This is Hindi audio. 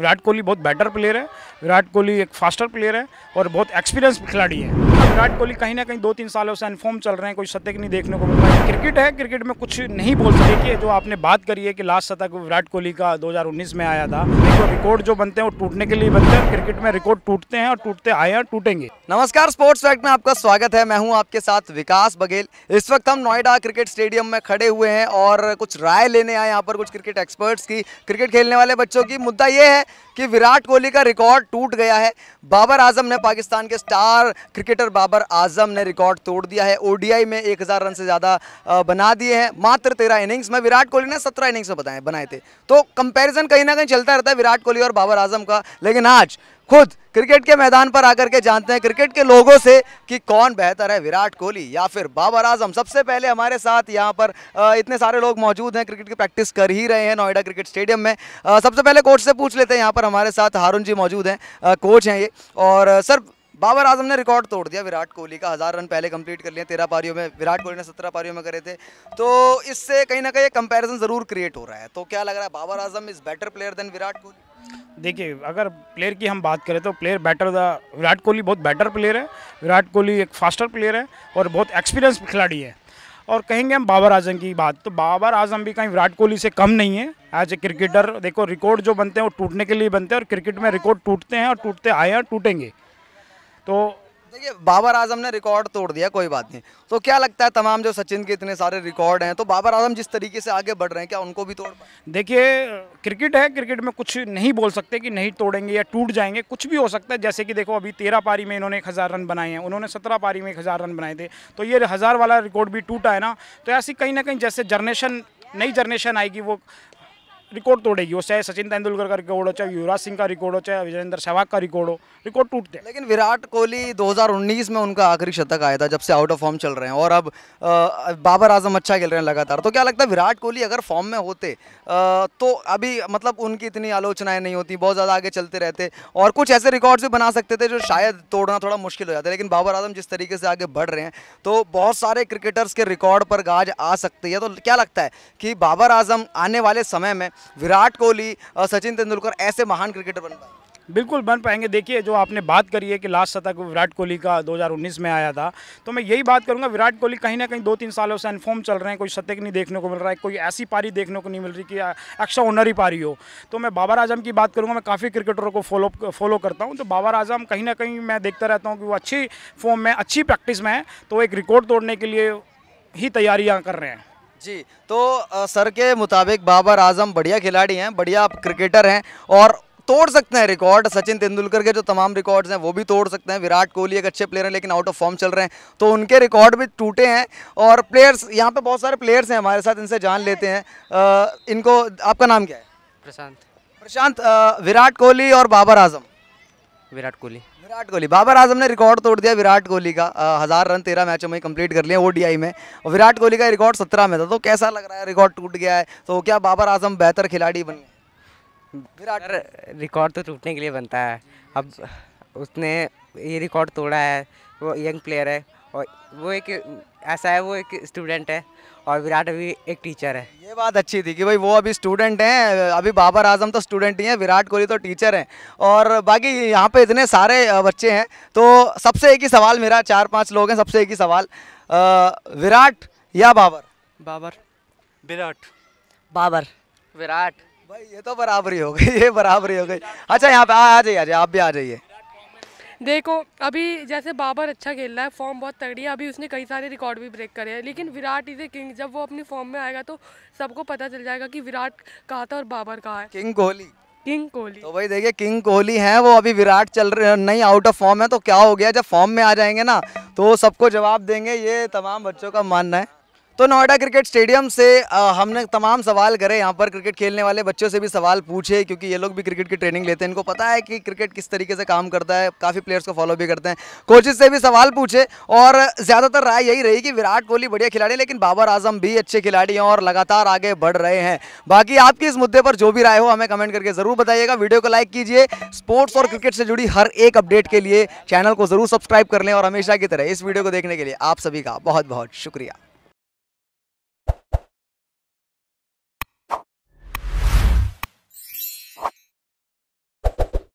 विराट कोहली बहुत बेटर प्लेयर है विराट कोहली एक फास्टर प्लेयर है और बहुत एक्सपीरियंस खिलाड़ी है विराट कोहली कहीं ना कहीं दो तीन सालों से अनफॉर्म चल रहे हैं कोई शतक नहीं देखने को मिल रहा है क्रिकेट है क्रिकेट में कुछ नहीं बोल सकते कि जो आपने बात करी है कि लास्ट शतक विराट कोहली का 2019 में आया था जो रिकॉर्ड जो बनते हैं वो टूटने के लिए बनते हैं क्रिकेट में रिकॉर्ड टूटते हैं और टूटते आए हैं टूटेंगे नमस्कार स्पोर्ट्स फैक्ट में आपका स्वागत है मैं हूँ आपके साथ विकास बघेल इस वक्त हम नोएडा क्रिकेट स्टेडियम में खड़े हुए हैं और कुछ राय लेने आए यहाँ पर कुछ क्रिकेट एक्सपर्ट्स की क्रिकेट खेलने वाले बच्चों की मुद्दा ये है कि विराट कोहली का रिकॉर्ड टूट गया है बाबर आजम ने पाकिस्तान के स्टार क्रिकेटर बाबर आजम ने रिकॉर्ड तोड़ दिया है ओडीआई में एक हज़ार रन से ज़्यादा बना दिए हैं मात्र तेरह इनिंग्स में विराट कोहली ने सत्रह इनिंग्स में बनाए थे तो कंपेरिजन कहीं ना कहीं चलता रहता है विराट कोहली और बाबर आजम का लेकिन आज खुद क्रिकेट के मैदान पर आकर के जानते हैं क्रिकेट के लोगों से कि कौन बेहतर है विराट कोहली या फिर बाबर आजम सबसे पहले हमारे साथ यहाँ पर इतने सारे लोग मौजूद हैं क्रिकेट की प्रैक्टिस कर ही रहे हैं नोएडा क्रिकेट स्टेडियम में सबसे पहले कोच से पूछ लेते हैं यहाँ पर हमारे साथ हारून जी मौजूद हैं कोच हैं ये और सर बाबर आजम ने रिकॉर्ड तोड़ दिया विराट कोहली का हज़ार रन पहले कंप्लीट कर लिए तेरह पारियों में विराट कोहली ने सत्रह पारियों में करे थे तो इससे कहीं ना कहीं कंपैरिजन ज़रूर क्रिएट हो रहा है तो क्या लग रहा है Babar Azam is better player than Virat Kohli देखिए अगर प्लेयर की हम बात करें तो player better the Virat Kohli बहुत बैटर प्लेयर है विराट कोहली एक फास्टर प्लेयर है और बहुत एक्सपीरियंस खिलाड़ी है और कहेंगे हम बाबर आजम की बात तो बाबर आजम भी कहीं विराट कोहली से कम नहीं है एज ए क्रिकेटर देखो रिकॉर्ड जो बनते हैं वो टूटने के लिए बनते हैं और क्रिकेट में रिकॉर्ड टूटते हैं और टूटते आए हैं टूटेंगे तो बाबर आजम ने रिकॉर्ड तोड़ दिया कोई बात नहीं तो क्या लगता है तमाम जो सचिन के इतने सारे रिकॉर्ड हैं तो बाबर आजम जिस तरीके से आगे बढ़ रहे हैं क्या उनको भी तोड़ देखिए क्रिकेट है क्रिकेट में कुछ नहीं बोल सकते कि नहीं तोड़ेंगे या टूट जाएंगे कुछ भी हो सकता है जैसे कि देखो अभी तेरह पारी में इन्होंने एक हज़ार रन बनाए हैं उन्होंने सत्रह पारी में एक हज़ार रन बनाए थे तो ये हज़ार वाला रिकॉर्ड भी टूटा है ना तो ऐसी कहीं ना कहीं जैसे जनरेशन नई जनरेशन आएगी वो रिकॉर्ड तोड़ेगी वो चाहे सचिन तेंदुलकर का रिकॉर्ड हो चाहे युवराज सिंह का रिकॉर्ड हो चाहे विजेंद्र सहवाग का रिकॉर्ड हो रिकॉर्ड टूटते हैं लेकिन विराट कोहली 2019 में उनका आखिरी शतक आया था जब से आउट ऑफ फॉर्म चल रहे हैं और अब बाबर आजम अच्छा खेल रहे हैं लगातार तो क्या लगता है विराट कोहली अगर फॉर्म में होते तो अभी मतलब उनकी इतनी आलोचनाएँ नहीं होती बहुत ज़्यादा आगे चलते रहते और कुछ ऐसे रिकॉर्ड्स भी बना सकते थे जो शायद तोड़ना थोड़ा मुश्किल हो जाता लेकिन बाबर आजम जिस तरीके से आगे बढ़ रहे हैं तो बहुत सारे क्रिकेटर्स के रिकॉर्ड पर गाज आ सकती है तो क्या लगता है कि बाबर आजम आने वाले समय में विराट कोहली सचिन तेंदुलकर ऐसे महान क्रिकेटर बन पाए बिल्कुल बन पाएंगे देखिए जो आपने बात करी है कि लास्ट शतक विराट कोहली का 2019 में आया था तो मैं यही बात करूंगा विराट कोहली कहीं ना कहीं दो तीन सालों से अनफॉर्म चल रहे हैं कोई शतक नहीं देखने को मिल रहा है कोई ऐसी पारी देखने को नहीं मिल रही कि एक्स्ट्रा ही पारी हो तो मैं बाबर आजम की बात करूँगा मैं काफ़ी क्रिकेटरों को फॉलो फॉलो करता हूँ तो बाबर आजम कहीं ना कहीं मैं देखता रहता हूँ कि वो अच्छी फॉर्म में अच्छी प्रैक्टिस में है तो एक रिकॉर्ड तोड़ने के लिए ही तैयारियाँ कर रहे हैं जी तो सर के मुताबिक बाबर आजम बढ़िया खिलाड़ी हैं बढ़िया क्रिकेटर हैं और तोड़ सकते हैं रिकॉर्ड सचिन तेंदुलकर के जो तमाम रिकॉर्ड्स हैं वो भी तोड़ सकते हैं विराट कोहली एक अच्छे प्लेयर हैं लेकिन आउट ऑफ फॉर्म चल रहे हैं तो उनके रिकॉर्ड भी टूटे हैं और प्लेयर्स यहाँ पे बहुत सारे प्लेयर्स हैं हमारे साथ इनसे जान लेते हैं आ, इनको आपका नाम क्या है प्रशांत प्रशांत विराट कोहली और बाबर आजम विराट कोहली विराट कोहली बाबर आजम ने रिकॉर्ड तोड़ दिया विराट कोहली का आ, हज़ार रन तेरह मैचों में कंप्लीट कर लिया ओडीआई में और विराट कोहली का रिकॉर्ड सत्रह में था तो कैसा लग रहा है रिकॉर्ड टूट गया है तो क्या बाबर आजम बेहतर खिलाड़ी बन विराट रिकॉर्ड तो टूटने के लिए बनता है अब उसने ये रिकॉर्ड तोड़ा है वो यंग प्लेयर है और वो एक ऐसा है वो एक स्टूडेंट है और विराट अभी एक टीचर है ये बात अच्छी थी कि भाई वो अभी स्टूडेंट हैं अभी बाबर आजम तो स्टूडेंट ही हैं विराट कोहली तो टीचर हैं और बाकी यहाँ पे इतने सारे बच्चे हैं तो सबसे एक ही सवाल मेरा चार पांच लोग हैं सबसे एक ही सवाल विराट या बाबर बाबर विराट बाबर विराट भाई ये तो बराबरी हो गई ये बराबरी हो गई अच्छा यहाँ पे आ जाइए आ जाइए आप भी आ जाइए देखो अभी जैसे बाबर अच्छा खेल रहा है फॉर्म बहुत तगड़ी है अभी उसने कई सारे रिकॉर्ड भी ब्रेक करे हैं लेकिन विराट इज ए किंग जब वो अपनी फॉर्म में आएगा तो सबको पता चल जाएगा कि विराट कहाँ था और बाबर कहाँ है किंग कोहली किंग कोहली तो भाई देखिए किंग कोहली है वो अभी विराट चल रहे नहीं आउट ऑफ फॉर्म है तो क्या हो गया जब फॉर्म में आ जाएंगे ना तो सबको जवाब देंगे ये तमाम बच्चों का मानना है तो नोएडा क्रिकेट स्टेडियम से हमने तमाम सवाल करे यहाँ पर क्रिकेट खेलने वाले बच्चों से भी सवाल पूछे क्योंकि ये लोग भी क्रिकेट की ट्रेनिंग लेते हैं इनको पता है कि क्रिकेट किस तरीके से काम करता है काफ़ी प्लेयर्स को फॉलो भी करते हैं कोचेज से भी सवाल पूछे और ज़्यादातर राय यही रही कि विराट कोहली बढ़िया खिलाड़ी लेकिन बाबर आजम भी अच्छे खिलाड़ी हैं और लगातार आगे बढ़ रहे हैं बाकी आपकी इस मुद्दे पर जो भी राय हो हमें कमेंट करके ज़रूर बताइएगा वीडियो को लाइक कीजिए स्पोर्ट्स और क्रिकेट से जुड़ी हर एक अपडेट के लिए चैनल को ज़रूर सब्सक्राइब कर लें और हमेशा की तरह इस वीडियो को देखने के लिए आप सभी का बहुत बहुत शुक्रिया